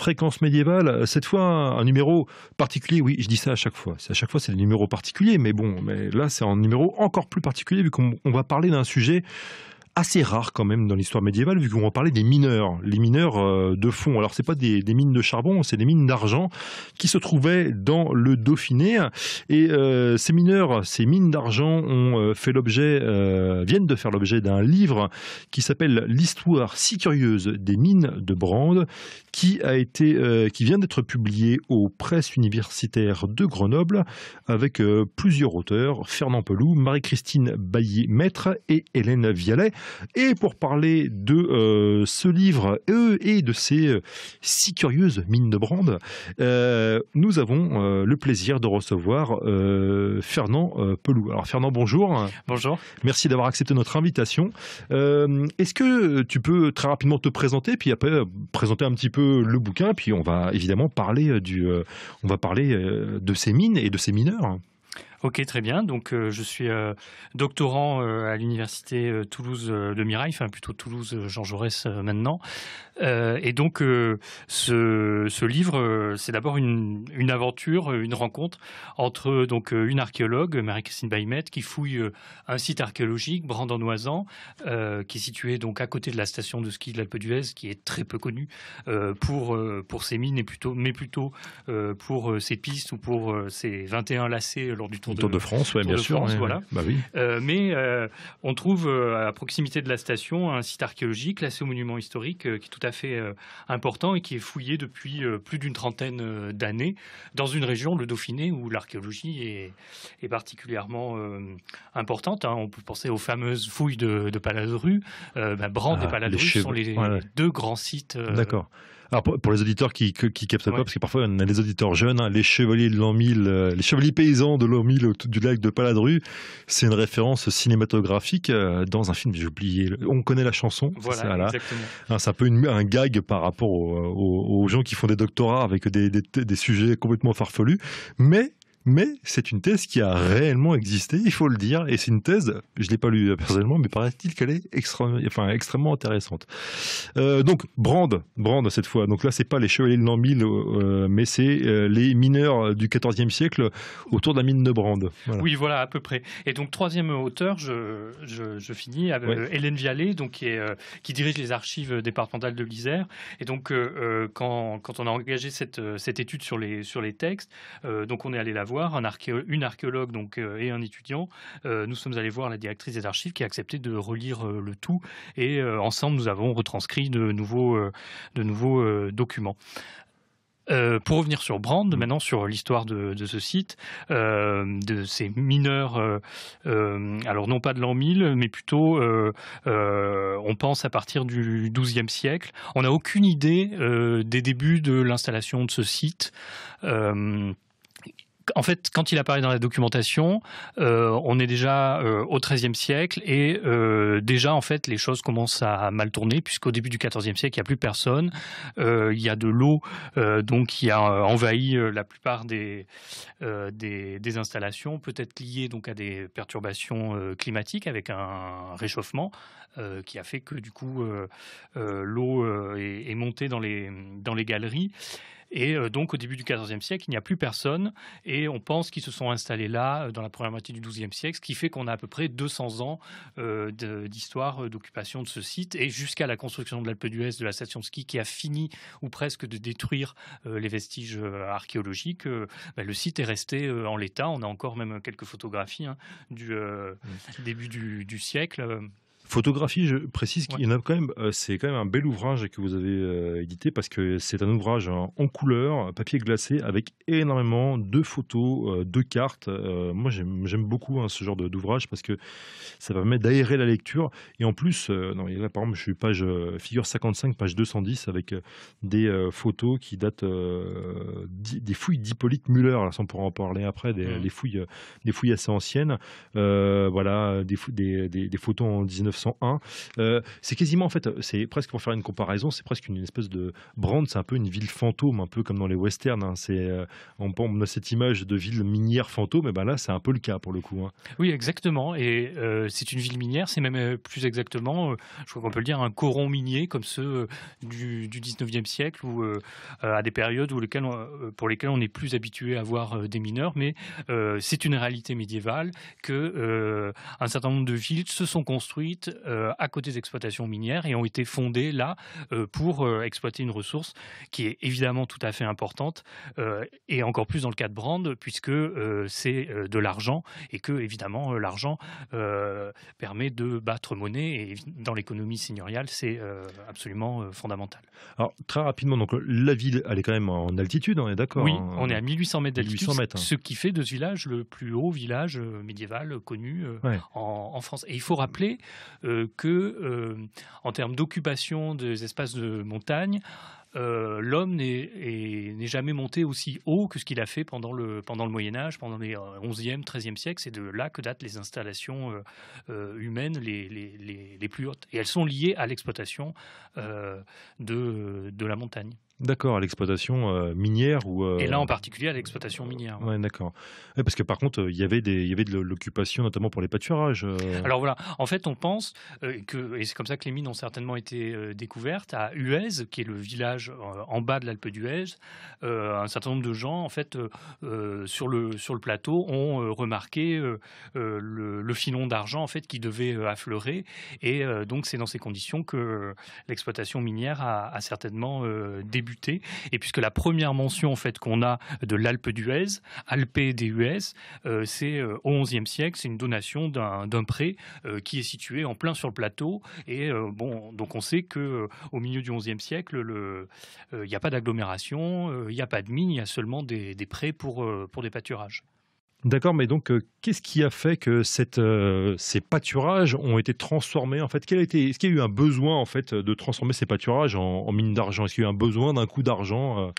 fréquence médiévale, euh, cette fois un, numéro particulier, oui, je dis ça à chaque fois, à chaque fois c'est des numéros particuliers, mais bon, mais là c'est un numéro encore plus particulier vu qu'on va parler d'un sujet assez rare quand même dans l'histoire médiévale, vu qu'on va parler des mineurs, les mineurs euh, de fond. Alors, ce n'est pas des, mines de charbon, c'est des mines d'argent qui se trouvaient dans le Dauphiné. Et euh, ces mineurs, ces mines d'argent ont euh, viennent de faire l'objet d'un livre qui s'appelle L'histoire si curieuse des mines de Brande, qui vient d'être publié aux presses universitaires de Grenoble avec plusieurs auteurs Fernand Pelou, Marie-Christine Bailly-Maître et Hélène Vialet. Et pour parler de euh, ce livre e et de ces euh, si curieuses mines de brande, euh, nous avons le plaisir de recevoir Fernand Pelou. Alors Fernand, bonjour. Bonjour. Merci d'avoir accepté notre invitation. Est-ce que tu peux très rapidement te présenter, puis après présenter un petit peu le bouquin, puis on va évidemment parler on va parler de ces mines et de ces mineurs. Ok, très bien. Donc, euh, je suis euh, doctorant euh, à l'université Toulouse de Mirail, enfin plutôt Toulouse Jean Jaurès maintenant. et donc, ce, livre, c'est d'abord une, aventure, une rencontre entre donc une archéologue, Marie-Christine Baymet, qui fouille un site archéologique, brandon qui est situé donc à côté de la station de ski de l'Alpe d'Huez, qui est très peu connue pour pour ses mines plutôt, mais plutôt pour ses pistes ou pour ses 21 lacets lors du tour Autour de, France, oui, bien sûr. voilà. Bah oui. Euh, mais euh, on trouve euh, à proximité de la station un site archéologique classé au monument historique qui est tout à fait important et qui est fouillé depuis plus d'une trentaine d'années dans une région, le Dauphiné, où l'archéologie est, particulièrement importante. Hein. On peut penser aux fameuses fouilles de, de Paladru. Ben, bah, Brand ah, et Paladru sont les, deux grands sites. D'accord. Alors pour, les auditeurs qui qui, captent pas, parce que parfois on a des auditeurs jeunes, hein, les chevaliers de l'an 1000, euh, les chevaliers paysans de l'an 1000 du lac de Paladru, c'est une référence cinématographique euh, dans un film, j'ai oublié, on connaît la chanson. Voilà, ça, exactement. Hein, c'est un peu une, un gag par rapport aux, euh, aux gens qui font des doctorats avec des, des, des sujets complètement farfelus, mais mais c'est une thèse qui a réellement existé, il faut le dire, et c'est une thèse, je ne l'ai pas lue personnellement, mais paraît-il qu'elle est extrêmement, intéressante. Euh, donc, Brand, Brand cette fois, donc là, n'est pas les chevaliers de l'an euh, mais c'est euh, les mineurs du XIVe siècle autour de la mine de Brand. Oui, voilà, à peu près. Et donc, troisième auteur, je, finis avec Hélène Vialet, donc, qui, dirige les archives départementales de l'Isère. Et donc, quand, on a engagé cette, étude sur les, sur les textes, donc on est allé la voir, une archéologue donc, euh, et un étudiant, euh, nous sommes allés voir la directrice des archives qui a accepté de relire euh, le tout et ensemble nous avons retranscrit de nouveaux, de nouveaux documents. pour revenir sur Brand, mm. maintenant sur l'histoire de, ce site, de ces mineurs, alors non pas de l'an 1000, mais plutôt on pense à partir du 12e siècle. On n'a aucune idée des débuts de l'installation de ce site en fait, quand il apparaît dans la documentation, euh, on est déjà euh, au XIIIe siècle et euh, déjà, en fait, les choses commencent à mal tourner puisqu'au début du XIVe siècle, il n'y a plus personne. il y a de l'eau donc qui a envahi la plupart des, des, installations, peut-être liées donc à des perturbations climatiques avec un réchauffement. Euh, qui a fait que du coup euh, euh, l'eau est, montée dans les, galeries. Et donc, au début du XIVe siècle, il n'y a plus personne. Et on pense qu'ils se sont installés là dans la première moitié du XIIe siècle, ce qui fait qu'on a à peu près 200 ans d'histoire d'occupation de ce site. Et jusqu'à la construction de l'Alpe d'Huez, de la station de ski, qui a fini ou presque de détruire les vestiges archéologiques, ben, le site est resté en l'état. On a encore même quelques photographies hein, du mmh. début du siècle. Photographie, je précise qu'il y en a quand même, euh, c'est quand même un bel ouvrage que vous avez euh, édité parce que c'est un ouvrage en couleur, papier glacé, avec énormément de photos, euh, de cartes. moi, j'aime beaucoup hein, ce genre d'ouvrage parce que ça permet d'aérer la lecture. Et en plus, non, par exemple, je suis page figure 55, page 210, avec des photos qui datent des fouilles d'Hippolyte Muller. là ça, on pourra en parler après, des, mmh. fouilles, des fouilles assez anciennes. voilà, des, photos en 19 euh, c'est quasiment, en fait, euh, c'est presque pour faire une comparaison, c'est presque une espèce de brand, c'est un peu une ville fantôme, un peu comme dans les westerns. Hein. C'est, euh, on, a cette image de ville minière fantôme, et ben là, c'est un peu le cas pour le coup. Hein. Oui, exactement. Et c'est une ville minière, c'est même plus exactement, je crois qu'on peut le dire, un coron minier comme ceux du, 19e siècle ou à des périodes où pour lesquelles on est plus habitué à voir des mineurs, mais c'est une réalité médiévale que un certain nombre de villes se sont construites euh, à côté des exploitations minières et ont été fondées là euh, pour euh, exploiter une ressource qui est évidemment tout à fait importante et encore plus dans le cas de Brand puisque c'est de l'argent et que évidemment l'argent permet de battre monnaie et dans l'économie seigneuriale c'est absolument fondamental. Alors très rapidement donc la ville elle est quand même en altitude on est d'accord Oui hein. on est à 1800 mètres d'altitude hein. ce qui fait de ce village le plus haut village médiéval connu en, en, France et il faut rappeler euh, que, euh, en termes d'occupation des espaces de montagne, euh, l'homme n'est jamais monté aussi haut que ce qu'il a fait pendant le, pendant Moyen Âge, pendant les 11e, 13e siècles. C'est de là que datent les installations humaines les, plus hautes. Et elles sont liées à l'exploitation de la montagne. D'accord, à l'exploitation euh, minière ou. Euh, et là en particulier à l'exploitation minière. Ouais, d'accord. parce que par contre, euh, il y avait des, il y avait de l'occupation notamment pour les pâturages. Alors voilà, en fait, on pense que et c'est comme ça que les mines ont certainement été découvertes à Uez, qui est le village en bas de l'Alpe d'Huez. un certain nombre de gens, en fait, sur le sur le plateau, ont remarqué le, le, filon d'argent en fait qui devait affleurer, et donc c'est dans ces conditions que l'exploitation minière a, a certainement débuté et puisque la première mention en fait qu'on a de l'Alpe d'Huez, Alpe d'Huez, euh, c'est au euh, XIe siècle, c'est une donation d'un prêt pré euh, qui est situé en plein sur le plateau, et bon, donc on sait que au milieu du XIe siècle, il n'y a pas d'agglomération, il n'y a pas de mine, il y a seulement des, prêts pour des pâturages. D'accord, mais donc euh, qu'est-ce qui a fait que euh, ces pâturages ont été transformés en fait Est-ce qu'il y a eu un besoin en fait de transformer ces pâturages en, mines d'argent Est-ce qu'il y a eu un besoin d'un coup d'argent euh,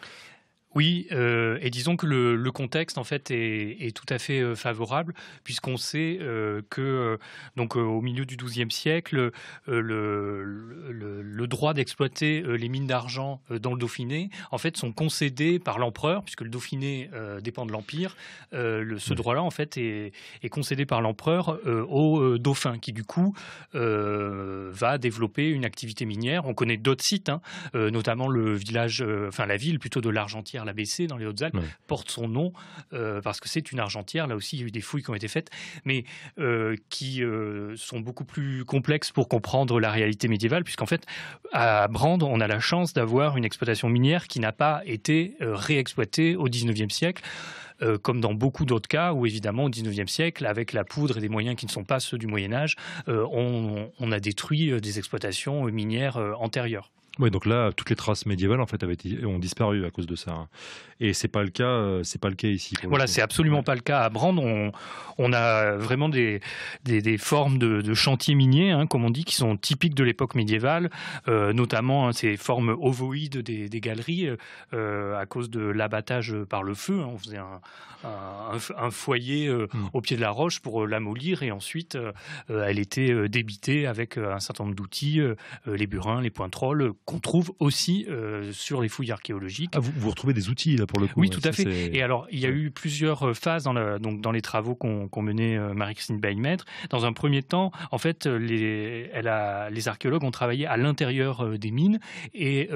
oui, euh, et disons que le, contexte en fait est, tout à fait euh, favorable puisqu'on sait euh, que donc au milieu du XIIe siècle, le, droit d'exploiter les mines d'argent dans le Dauphiné en fait sont concédés par l'empereur puisque le Dauphiné dépend de l'empire. ce mmh. droit-là en fait est, concédé par l'empereur au dauphin qui du coup va développer une activité minière. On connaît d'autres sites, hein, notamment le village, enfin la ville plutôt de l'Argentière la dans les Hautes-Alpes, porte son nom euh, parce que c'est une argentière. Là aussi, il y a eu des fouilles qui ont été faites, mais euh, qui euh, sont beaucoup plus complexes pour comprendre la réalité médiévale, puisqu'en fait, à Brande, on a la chance d'avoir une exploitation minière qui n'a pas été réexploitée au 19 siècle. comme dans beaucoup d'autres cas où, évidemment, au 19 siècle, avec la poudre et des moyens qui ne sont pas ceux du Moyen Âge, on, a détruit des exploitations minières antérieures. Oui, donc là, toutes les traces médiévales en fait ont disparu à cause de ça. Hein. Et c'est pas le cas, euh, c'est pas le cas ici. voilà, c'est absolument pas le cas à Brande. On, a vraiment des, formes de, chantiers miniers, hein, comme on dit, qui sont typiques de l'époque médiévale, euh, notamment hein, ces formes ovoïdes des, galeries euh, à cause de l'abattage par le feu. on faisait un, foyer hmm. au pied de la roche pour l'amollir et ensuite elle était débitée avec un certain nombre d'outils, les burins, les pointrolles on trouve aussi euh, sur les fouilles archéologiques. Ah, vous, retrouvez des outils là pour le coup. Oui, tout à fait. Et alors, il y a eu plusieurs euh, phases dans, donc, dans les travaux qu'ont menait menés euh, Marie-Christine Beilmètre. Dans un premier temps, en fait, les, archéologues ont travaillé à l'intérieur des mines et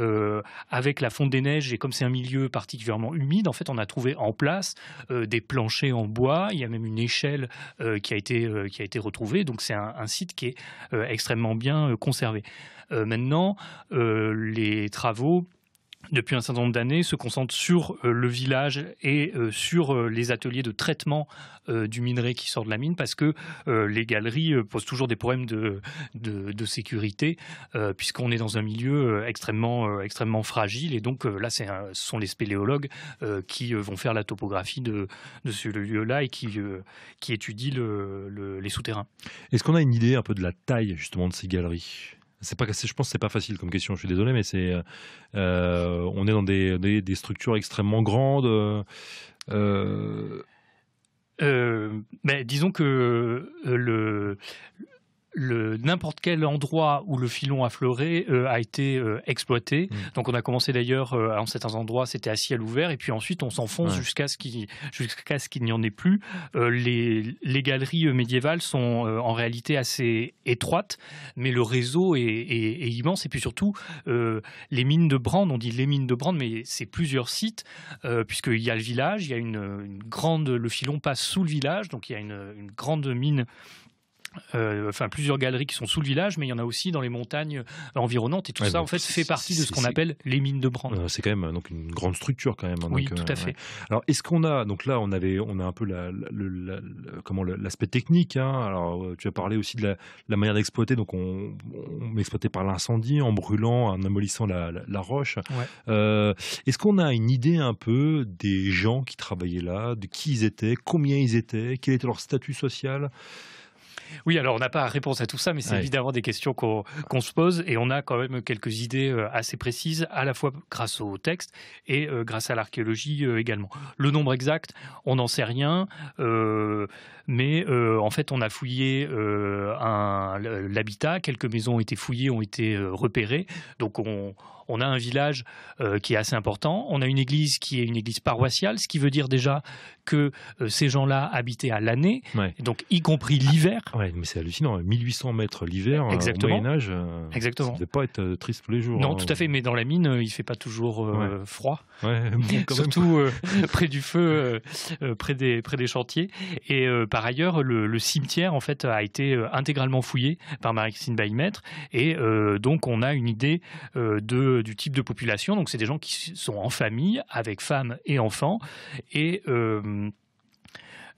avec la fonte des neiges et comme c'est un milieu particulièrement humide, en fait, on a trouvé en place des planchers en bois. Il y a même une échelle qui a été qui a été retrouvée. Donc c'est un, site qui est extrêmement bien conservé. Euh, maintenant, euh, les travaux depuis un certain nombre d'années, se concentrent sur euh, le village et sur les ateliers de traitement du minerai qui sort de la mine, parce que les galeries posent toujours des problèmes de, sécurité, puisqu'on est dans un milieu extrêmement, fragile. Et donc là, ce sont les spéléologues qui vont faire la topographie de, ce lieu-là et qui, étudient les souterrains. Est-ce qu'on a une idée un peu de la taille justement de ces galeries c'est pas, je pense c'est pas facile comme question. Je suis désolé, mais c'est, euh, euh, on est dans des, structures extrêmement grandes. mais euh, ben, disons que le, n'importe quel endroit où le filon a fleuré euh, a été euh, exploité. Mm. Donc on a commencé d'ailleurs euh, en certains endroits, c'était à ciel ouvert, et puis ensuite on s'enfonce jusqu'à ce qu'il ce n'y en ait plus. Les, galeries médiévales sont en réalité assez étroites, mais le réseau est, immense. Et puis surtout, les mines de Brande, on dit les mines de Brande, mais c'est plusieurs sites, puisqu'il y a le village, il y a une, grande, le filon passe sous le village, donc il y a une grande mine euh, enfin plusieurs galeries qui sont sous le village, mais il y en a aussi dans les montagnes euh, environnantes et tout ça en fait fait partie de ce qu'on appelle les mines de branle. Euh, c'est quand même donc une grande structure quand même. Hein, oui, tout à fait. Alors est-ce qu'on a donc là on avait on a un peu la, comment l'aspect technique. Hein. alors tu as parlé aussi de la, manière d'exploiter donc on, exploitait par l'incendie en brûlant en amollissant la, roche. est-ce qu'on a une idée un peu des gens qui travaillaient là, de qui ils étaient, combien ils étaient, quel était leur statut social? Oui, alors on n'a pas réponse à tout ça, mais c'est évidemment des questions qu'on se pose et on a quand même quelques idées euh, assez précises, à la fois grâce au texte et euh, grâce à l'archéologie euh, également. Le nombre exact, on n'en sait rien, mais en fait on a fouillé l'habitat, quelques maisons ont été fouillées, ont été repérées, donc on on a un village euh, qui est assez important, on a une église qui est une église paroissiale, ce qui veut dire déjà que euh, ces gens-là habitaient à l'année, donc y compris l'hiver. Ah mais c'est hallucinant, 1800 hein. mètres l'hiver, euh, au Moyen Âge, Exactement. ça ne pas être triste tous les jours. Non, tout hein. à fait, mais dans la mine, il ne fait pas toujours ouais. froid, surtout près du feu, près, des, des chantiers. Et par ailleurs, le, cimetière en fait a été intégralement fouillé par Marie-Christine Baillemètre, et donc on a une idée de du type de population. Donc, c'est des gens qui sont en famille, avec femmes et enfants. Et. Euh,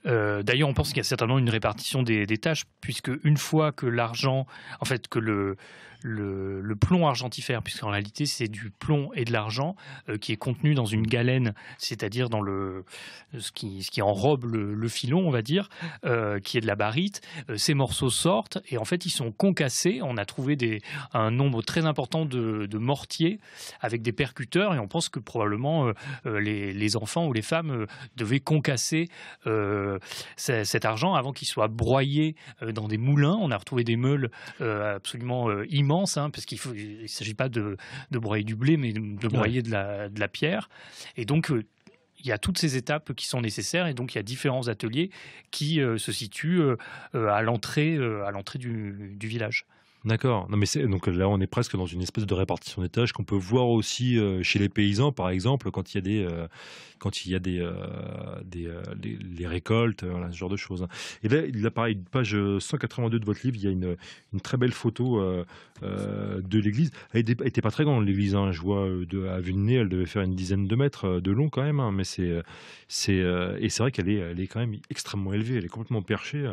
euh, d'ailleurs, on pense qu'il y a certainement une répartition des, des, tâches, puisque une fois que l'argent, en fait, que le, le, plomb argentifère, puisqu'en réalité c'est du plomb et de l'argent euh, qui est contenu dans une galène, c'est-à-dire dans le, ce, qui, ce qui enrobe le, filon, on va dire, euh, qui est de la barite. Euh, ces morceaux sortent et en fait ils sont concassés. On a trouvé des, un nombre très important de, mortiers avec des percuteurs et on pense que probablement les, les, enfants ou les femmes devaient concasser cet argent avant qu'il soit broyé dans des moulins. On a retrouvé des meules absolument Hein, parce qu'il ne s'agit pas de, broyer du blé, mais de broyer de, la, pierre. Et donc, euh, il y a toutes ces étapes qui sont nécessaires et donc il y a différents ateliers qui euh, se situent euh, à l'entrée du, village. D'accord. Non, mais donc là, on est presque dans une espèce de répartition des tâches qu'on peut voir aussi euh, chez les paysans, par exemple, quand il y a des, euh, quand il y a des, euh, des les, récoltes, ce genre de choses. Hein. Et là, il apparaît page 182 de votre livre, il y a une, une très belle photo de l'église. Elle n'était pas très grande, l'église. Hein. je vois de, à vue de nez, elle devait faire une dizaine de mètres de long quand même. Hein. mais c'est, c'est et c'est vrai qu'elle est, elle est quand même extrêmement élevée. Elle est complètement perchée.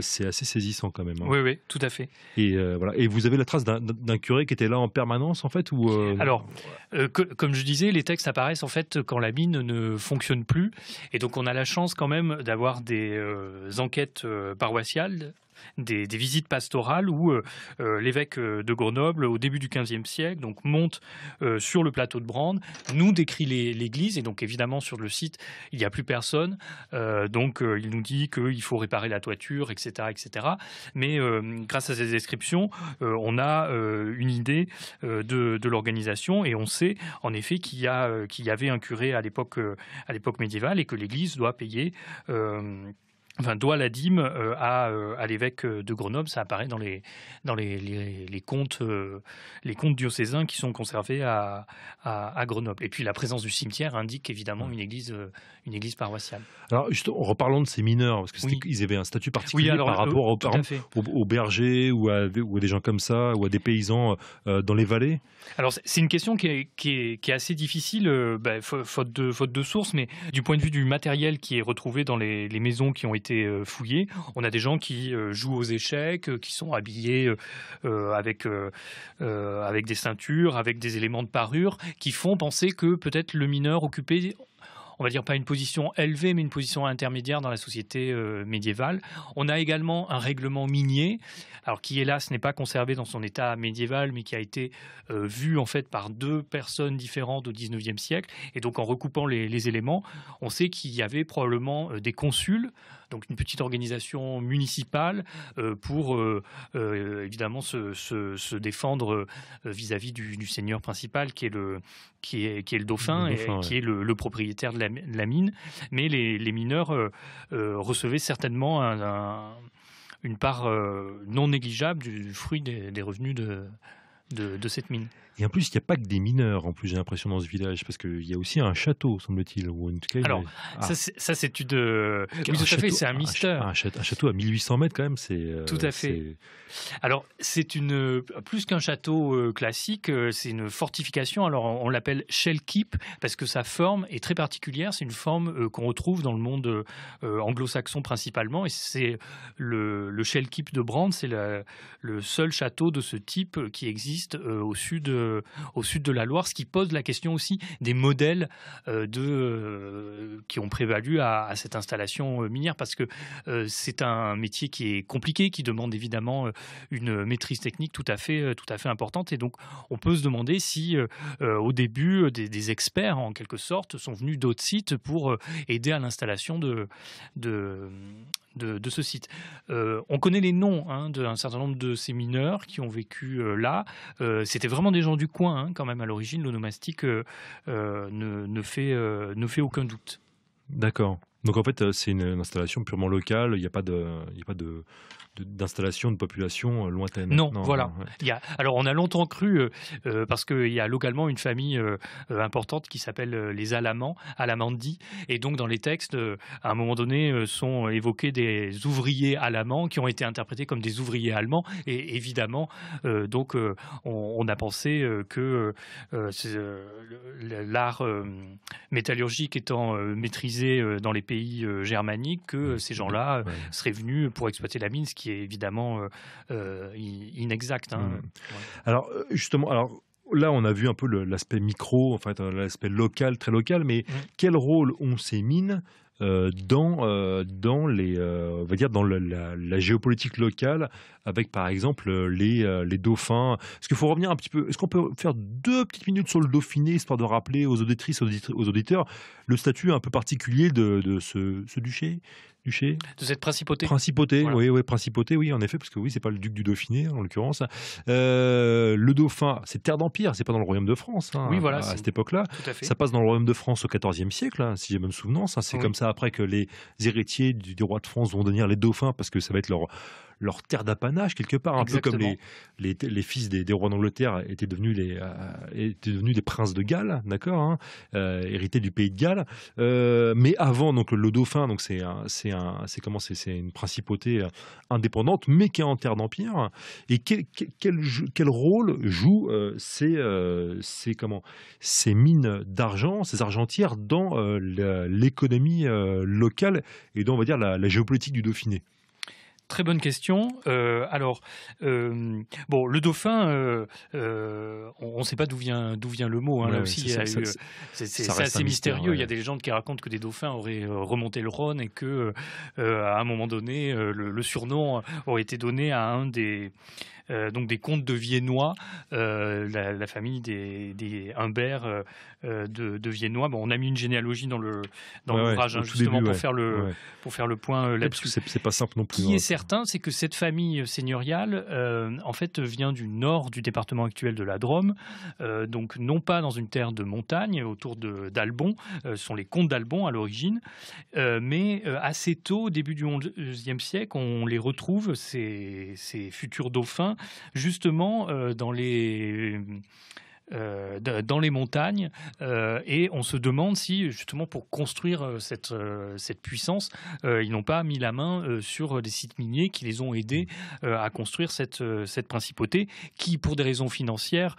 c'est assez saisissant quand même. Oui, oui, tout à fait. Et euh, Et vous avez la trace d'un curé qui était là en permanence, en fait ou, euh, Alors, euh, comme je disais, les textes apparaissent en fait quand la mine ne fonctionne plus. Et donc, on a la chance quand même d'avoir des enquêtes paroissiales des, visites pastorales où euh, euh, l'évêque euh, de Grenoble, au début du XVe siècle, donc monte sur le plateau de Brande, nous décrit l'église, et donc évidemment sur le site, il n'y a plus personne, donc il nous dit qu'il faut réparer la toiture, etc. etc. Mais grâce à ces descriptions, on a une idée de, l'organisation, et on sait en effet qu'il y, avait un curé à l'époque médiévale, et que l'église doit payer enfin, doit la dîme euh, euh, à, l'évêque euh, de Grenoble. Ça apparaît dans les, dans les, comptes, les comptes diocésains qui sont conservés à, Grenoble. Et puis la présence du cimetière indique évidemment une église, une église paroissiale. Alors, juste en reparlant de ces mineurs, parce qu'ils avaient un statut particulier par rapport aux, bergers ou à, ou des gens comme ça, ou à des paysans dans les vallées Alors, c'est une question qui est, qui est, assez difficile, ben, faute, de, faute de source, mais du point de vue du matériel qui est retrouvé dans les maisons qui ont été euh, fouillé. On a des gens qui euh, jouent aux échecs, euh, qui sont habillés avec, avec des ceintures, avec des éléments de parure, qui font penser que peut-être le mineur occupait, on va dire pas une position élevée, mais une position intermédiaire dans la société médiévale. On a également un règlement minier, alors qui hélas n'est pas conservé dans son état médiéval, mais qui a été vu en fait par deux personnes différentes au 19e siècle. Et donc en recoupant les éléments, on sait qu'il y avait probablement des consuls donc une petite organisation municipale euh, pour euh, euh, évidemment se, défendre vis-à-vis du, seigneur principal qui est le, dauphin, et qui est le, propriétaire de la, mine. Mais les, mineurs recevaient certainement une part non négligeable du, fruit des, revenus de cette mine. Et en plus, il n'y a pas que des mineurs, en plus, j'ai l'impression, dans ce village, parce qu'il y a aussi un château, semble-t-il. Alors, ah. ça, c'est une. Euh, tout à fait, c'est un mystère. Un, château à 1800 mètres, quand même, c'est. tout à fait. Alors, c'est une. Plus qu'un château euh, classique, euh, c'est une fortification. Alors, on, l'appelle shell keep, parce que sa forme est très particulière. C'est une forme qu'on retrouve dans le monde anglo-saxon principalement. Et c'est le, le shell keep de Brand, c'est le seul château de ce type qui existe au sud au sud de la Loire, ce qui pose la question aussi des modèles euh, euh, qui ont prévalu à, cette installation euh, minière, parce que c'est un métier qui est compliqué, qui demande évidemment une maîtrise technique tout à fait, tout à fait importante. Et donc, on peut se demander si, au début, des, experts, en quelque sorte, sont venus d'autres sites pour aider à l'installation de, de, ce site. Euh, on connaît les noms hein, d'un certain nombre de ces mineurs qui ont vécu euh, là. Euh, c'était vraiment des gens du coin, hein, quand même, à l'origine. L'onomastique ne fait aucun doute. D'accord. Donc en fait, euh, c'est une installation purement locale. Il n'y a pas de, de d'installation de population euh, lointaine. Non, voilà. alors on a longtemps cru, euh, parce qu'il y a localement une famille importante qui s'appelle les Alamans, Alamandi, et donc dans les textes, à un moment donné, sont évoqués des ouvriers alamans qui ont été interprétés comme des ouvriers allemands, et évidemment, donc on, on, a pensé que l'art métallurgique étant maîtrisé dans les pays pays euh, germaniques que euh, ces gens-là euh, seraient venus pour exploiter la mine, ce qui est évidemment inexact. Hein. Mm. Alors justement, alors là, on a vu un peu l'aspect micro, en fait, l'aspect local, très local, mais mm. quel rôle ont ces mines dans, dans, les, on va dire dans la, géopolitique locale avec par exemple euh, euh, les, dauphins. Est-ce qu'il faut revenir un petit peu Est-ce qu'on peut faire deux petites minutes sur le Dauphiné, histoire de rappeler aux auditrices, aux auditeurs, le statut un peu particulier de, ce, duché Duché. De cette principauté. Principauté, oui, oui, principauté, oui, en effet, parce que oui, c'est pas le duc du Dauphiné, en l'occurrence. Euh, le dauphin, c'est terre d'empire, c'est pas dans le royaume de France. Hein, à, cette époque-là, ça passe dans le royaume de France au XIVe siècle, hein, si j'ai bonne souvenance. Hein. c'est comme ça après que les héritiers du, du, roi de France vont devenir les dauphins, parce que ça va être leur leur terre d'apanage quelque part, un peu comme les, les, les fils des, des rois d'Angleterre étaient devenus euh, devenus des princes de Galles, d'accord, hein, euh, hérités du pays de Galles. Euh, mais avant donc le dauphin, donc c'est c'est c'est comment c'est une principauté indépendante, mais qui est en terre d'empire. Et quel, quel, quel rôle jouent ces comment ces mines d'argent, ces argentières dans l'économie locale et dans on va dire la, la géopolitique du Dauphiné. Très bonne question. Euh, alors, euh, bon, le dauphin, euh, on ne sait pas d'où vient, d'où vient le mot. Hein, là aussi, c'est assez mystérieux. Il y a des légendes qui racontent que des dauphins auraient remonté le Rhône et que, à un moment donné, le, surnom aurait été donné à un des donc des comtes de Viennois, la, famille des, Humbert de, Viennois. Bon, on a mis une généalogie dans le dans l'ouvrage hein, justement pour faire le pour faire le point là-dessus. C'est pas simple non plus. Hein c'est que cette famille seigneuriale, euh, en fait, vient du nord du département actuel de la Drôme, euh, donc non pas dans une terre de montagne, autour de d'Albon, euh, sont les comtes d'Albon à l'origine, mais assez tôt, au début du XIe siècle, on les retrouve, ces futurs dauphins, justement dans les euh, dans les montagnes. Euh, et on se demande si, justement, pour construire euh, cette, cette puissance, ils n'ont pas mis la main sur des sites miniers qui les ont aidés à construire cette, cette principauté, qui, pour des raisons financières,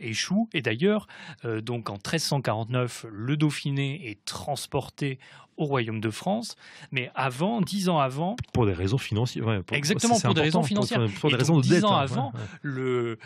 échoue. Et d'ailleurs, donc en 1349, le Dauphiné est transporté au royaume de France, mais avant, dix ans avant. Pour des raisons financières. exactement, pour des raisons financières. Pour, des raisons dix ans avant, Le,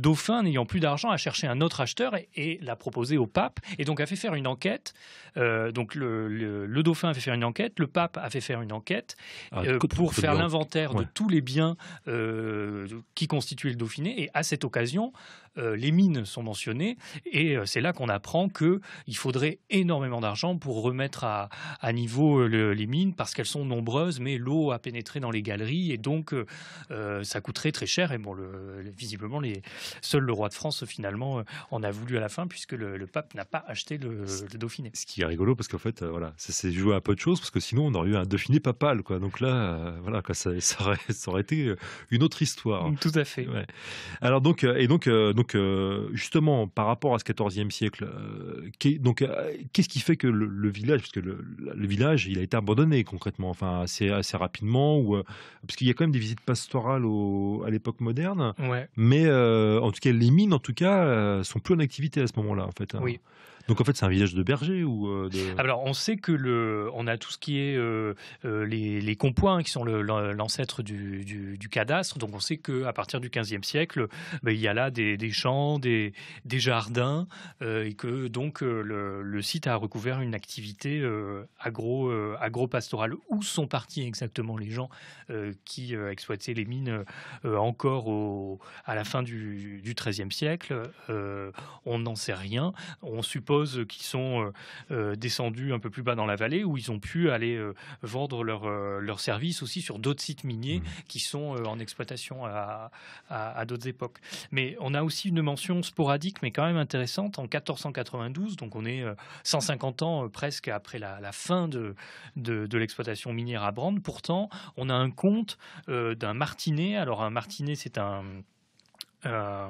dauphin, n'ayant plus d'argent, a cherché un autre acheteur et, l'a proposé au pape, et donc a fait faire une enquête. Euh, donc le, dauphin a fait faire une enquête, le pape a fait faire une enquête ah, euh, pour faire l'inventaire de tous les biens euh, qui constituaient le Dauphiné, et à cette occasion, euh, les mines sont mentionnées, et euh, c'est là qu'on apprend qu'il faudrait énormément d'argent pour remettre à, niveau euh, les mines, parce qu'elles sont nombreuses, mais l'eau a pénétré dans les galeries, et donc ça coûterait très cher. Et bon, visiblement, les, seul le roi de France, finalement, en a voulu à la fin, puisque le, pape n'a pas acheté le, Dauphiné. Ce qui est rigolo, parce qu'en fait, voilà, ça s'est joué à peu de choses, parce que sinon, on aurait eu un Dauphiné papal, quoi. Donc là, voilà, ça, aurait, été une autre histoire. Tout à fait. Alors donc, et donc donc, euh, justement, par rapport à ce 14e siècle, euh, qu'est, donc, euh, qu'est-ce qui fait que le, village, puisque le, village, il a été abandonné concrètement, enfin assez, rapidement, ou, parce qu'il y a quand même des visites pastorales à l'époque moderne, mais en tout cas, les mines, en tout cas, sont plus en activité à ce moment-là, en fait. Hein. Donc en fait, c'est un village de bergers ou euh, Alors on sait que le, on a tout ce qui est euh, euh, les, les compoints qui sont l'ancêtre du, cadastre. Donc on sait que à partir du XVe siècle, ben, il y a là des, champs, des, des jardins et que donc le, site a recouvert une activité agro agro-pastorale. Où sont partis exactement les gens qui exploitaient les mines encore au, à la fin du XIIIe siècle On n'en sait rien. On suppose qui sont euh, euh, descendus un peu plus bas dans la vallée, où ils ont pu aller euh, vendre leurs services aussi sur d'autres sites miniers mmh. qui sont en exploitation à, à, d'autres époques. Mais on a aussi une mention sporadique, mais quand même intéressante, en 1492, donc on est 150 ans presque après la, fin de, de, de l'exploitation minière à Brande. Pourtant, on a un compte d'un martinet. Alors un martinet, c'est un euh,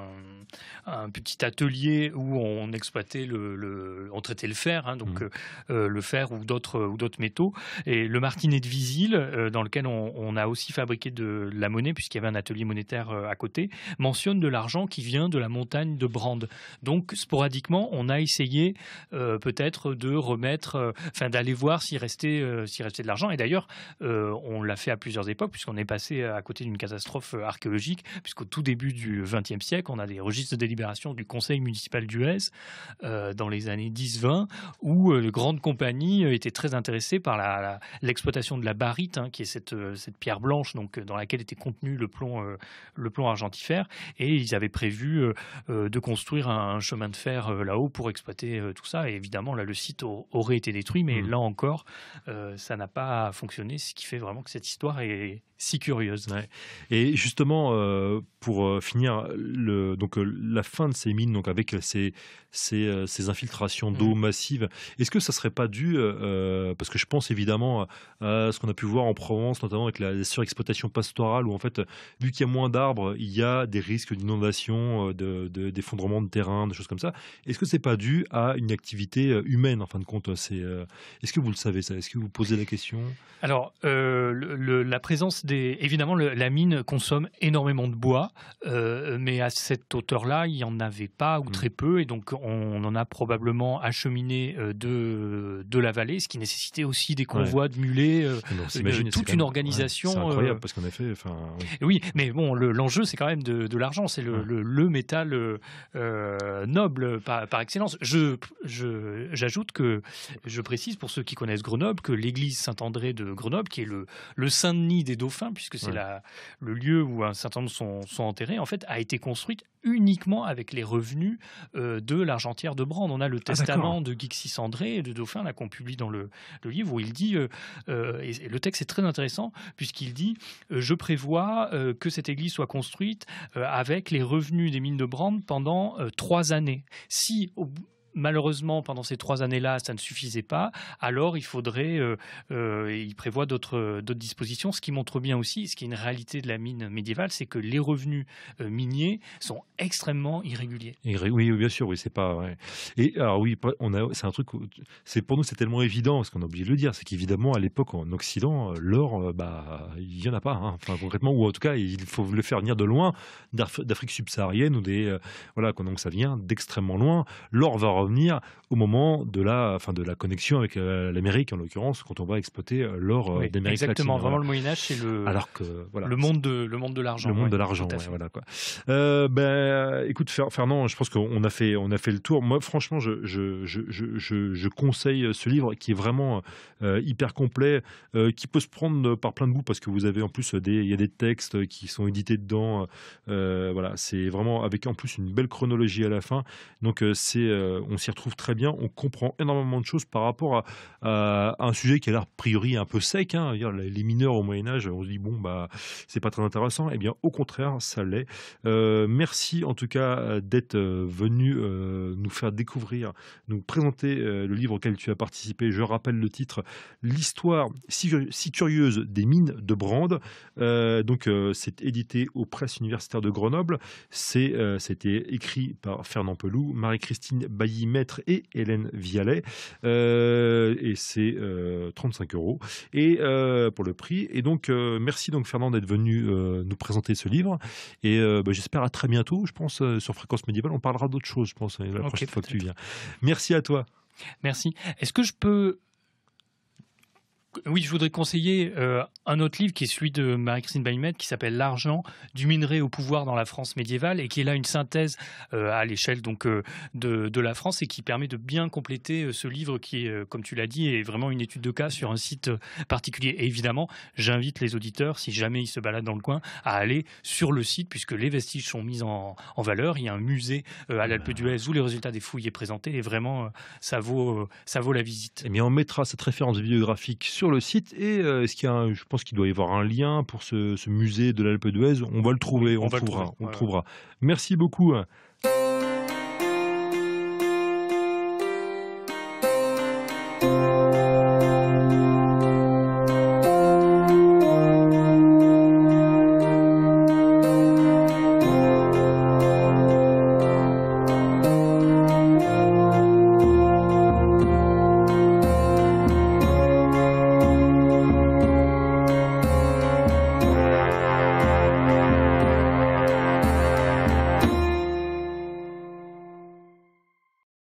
un petit atelier où on exploitait le, on traitait le fer, hein, donc mmh. euh, euh, le fer ou d'autres ou d'autres métaux. Et le martinet de Visil, dans lequel on, a aussi fabriqué de, la monnaie, puisqu'il y avait un atelier monétaire à côté, mentionne de l'argent qui vient de la montagne de Brande. Donc sporadiquement, on a essayé peut-être de remettre, enfin d'aller voir s'il restait s'il restait de l'argent. Et d'ailleurs, on l'a fait à plusieurs époques, puisqu'on est passé à côté d'une catastrophe archéologique, puisqu'au tout début du 20 XXe siècle. On a des registres de délibération du conseil municipal d'Huez euh, dans les années 10-20, où de euh, grandes compagnies euh, étaient très intéressées par l'exploitation de la barite, hein, qui est cette, cette, pierre blanche donc, dans laquelle était contenu le plomb, le plomb argentifère. Et ils avaient prévu de construire un, chemin de fer là-haut pour exploiter tout ça. évidemment, là, le site aurait été détruit, mais mmh. là encore, ça n'a pas fonctionné, ce qui fait vraiment que cette histoire est si curieuse. Et justement, pour finir, le, donc, euh, la fin de ces mines, donc avec euh, ces, euh, ces, infiltrations mm. d'eau massives. Est-ce que ça serait pas dû, euh, euh, parce que je pense évidemment à ce qu'on a pu voir en Provence, notamment avec la surexploitation pastorale, où en fait, vu qu'il y a moins d'arbres, il y a des risques d'inondation, d'effondrement de, terrain, de choses comme ça. Est-ce que c'est pas dû à une activité humaine, en fin de compte Est-ce que vous le savez ça Est-ce que vous posez la question Alors, la présence des... Évidemment, la mine consomme énormément de bois, mais à cette hauteur-là, il n'y en avait pas ou mm. très peu, et donc on en a probablement acheminé euh, de, la vallée, ce qui nécessitait aussi des convois de mulets, euh, euh, toute une organisation. c'est incroyable, parce qu'en effet. Oui. mais bon, l'enjeu, c'est quand même de, l'argent. C'est le, métal noble par, excellence. j'ajoute que je précise pour ceux qui connaissent Grenoble que l'église Saint-André de Grenoble, qui est le, Saint-Denis des dauphins, puisque c'est le lieu où un certain nombre sont, sont enterrés, en fait, a été construite uniquement avec les revenus euh, de l'argentière de Brande. On a le ah, testament de Gixis André, de Dauphin, là, qu'on publie dans le, livre, où il dit, euh, euh, et, le texte est très intéressant, puisqu'il dit Je prévois que cette église soit construite avec les revenus des mines de Brande pendant trois années. Si, au, malheureusement, pendant ces trois années-là, ça ne suffisait pas, alors il faudrait, euh, euh il prévoit d'autres dispositions, ce qui montre bien aussi, ce qui est une réalité de la mine médiévale, c'est que les revenus euh, miniers sont extrêmement irréguliers. Oui, bien sûr, oui, c'est pas vrai. Et alors oui, on a, c'est un truc, c'est pour nous c'est tellement évident, parce qu'on a oublié de le dire, c'est qu'évidemment à l'époque en Occident, l'or, euh, bah, il y en a pas, hein, enfin, concrètement, ou en tout cas il faut le faire venir de loin, d'Afrique subsaharienne ou des, voilà, donc ça vient d'extrêmement loin. L'or va venir, au moment de la, enfin, de la connexion avec euh, l'Amérique, en l'occurrence, quand on va exploiter euh, l'or des euh, d'Amérique Exactement, vraiment le Moyen-Âge, c'est le, Alors que, voilà, le monde de l'argent. Le monde de l'argent, voilà. Quoi. Euh, ben, écoute, Fernand, je pense qu'on a fait, on a fait le tour. Moi, franchement, je, je, je, je conseille ce livre qui est vraiment hyper complet, qui peut se prendre par plein de bouts parce que vous avez en plus des, il y a des textes qui sont édités dedans. voilà, c'est vraiment avec en plus une belle chronologie à la fin. Donc, c'est, on on s'y retrouve très bien, on comprend énormément de choses par rapport à, un sujet qui a l'air a priori un peu sec. Hein. les mineurs au Moyen Âge, on se dit bon bah c'est pas très intéressant. Eh bien au contraire, ça l'est. Euh, merci en tout cas euh, d'être euh, venu nous faire découvrir, nous présenter le livre auquel tu as participé. Je rappelle le titre L'histoire si, curieuse des mines de Brande. donc c'est édité aux presses universitaires de Grenoble. C'est c'était écrit par Fernand Peloux, Marie-Christine Bailly Maître et Hélène Vialet. Euh, et c'est 35 euh, euros et, euh, pour le prix. Et donc, merci donc Fernand d'être venu nous présenter ce livre. Et bah, j'espère à très bientôt. Je pense sur Fréquence Médiévale, on parlera d'autres choses, je pense, la prochaine fois que tu viens. Merci à toi. Merci. Est-ce que je peux oui, je voudrais conseiller euh, un autre livre qui est celui de Marie-Christine Bailmet qui s'appelle L'argent du minerai au pouvoir dans la France médiévale et qui est là une synthèse euh, à l'échelle euh, de, la France et qui permet de bien compléter ce livre qui est, comme tu l'as dit, est vraiment une étude de cas sur un site particulier. Et évidemment, j'invite les auditeurs, si jamais ils se baladent dans le coin, à aller sur le site puisque les vestiges sont mis en, valeur. Il y a un musée à ah l'Alpe bah. d'Huez où les résultats des fouilles est présentés et vraiment ça vaut la visite. mais eh on mettra cette référence bibliographique sur le site. Et euh, ce qu'il y a je pense qu'il doit y avoir un lien pour ce, musée de l'Alpe d'Huez. On va le trouver, on, trouvera, le on trouvera. Merci beaucoup. Hein.